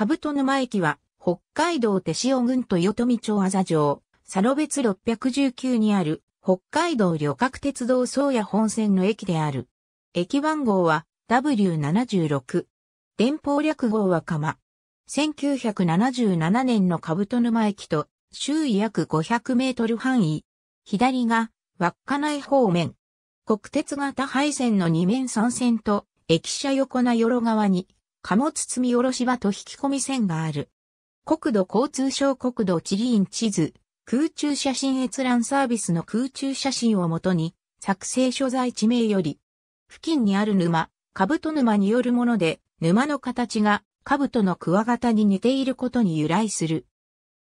カブ兜沼駅は、北海道手塩郡豊富町あざ城、佐呂別619にある、北海道旅客鉄道宗谷本線の駅である。駅番号は W76。電報略号は釜。1977年のカブ兜沼駅と周囲約500メートル範囲。左が稚内方面。国鉄型配線の2面3線と駅舎横な与路側に貨物積み下ろし場と引き込み線がある。国土交通省国土地理院地図、空中写真閲覧サービスの空中写真をもとに、作成所在地名より、付近にある沼、兜沼によるもので、沼の形が兜のクワガタに似ていることに由来する。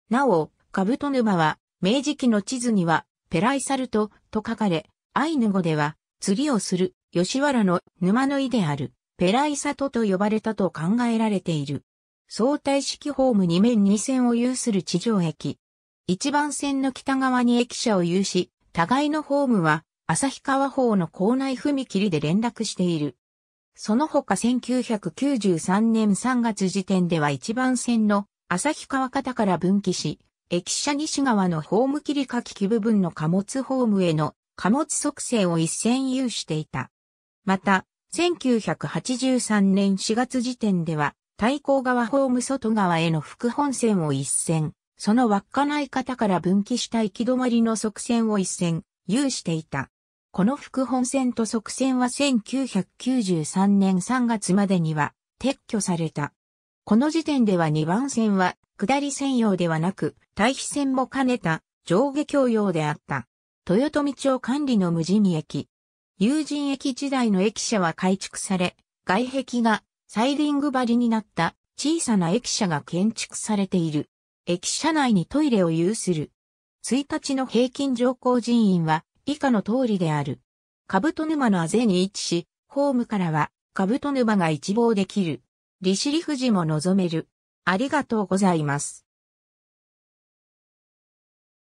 なお、兜沼は、明治期の地図には、ペライサルトと書かれ、アイヌ語では、釣りをする、吉原の沼の井である。ペライサトと呼ばれたと考えられている。相対式ホーム2面2線を有する地上駅。1番線の北側に駅舎を有し、互いのホームは旭川方の校内踏切で連絡している。その他1993年3月時点では1番線の旭川方から分岐し、駅舎西側のホーム切り書き機部分の貨物ホームへの貨物測定を一線有していた。また、1983年4月時点では、対抗側ホーム外側への副本線を一線、そのかない方から分岐した行き止まりの側線を一線、有していた。この副本線と側線は1993年3月までには撤去された。この時点では2番線は下り専用ではなく、対比線も兼ねた上下共用であった。豊富町管理の無人駅、友人駅時代の駅舎は改築され、外壁がサイリング張りになった小さな駅舎が建築されている。駅舎内にトイレを有する。1日の平均乗降人員は以下の通りである。兜沼のあぜに位置し、ホームからは兜沼が一望できる。利尻富士も望める。ありがとうございます。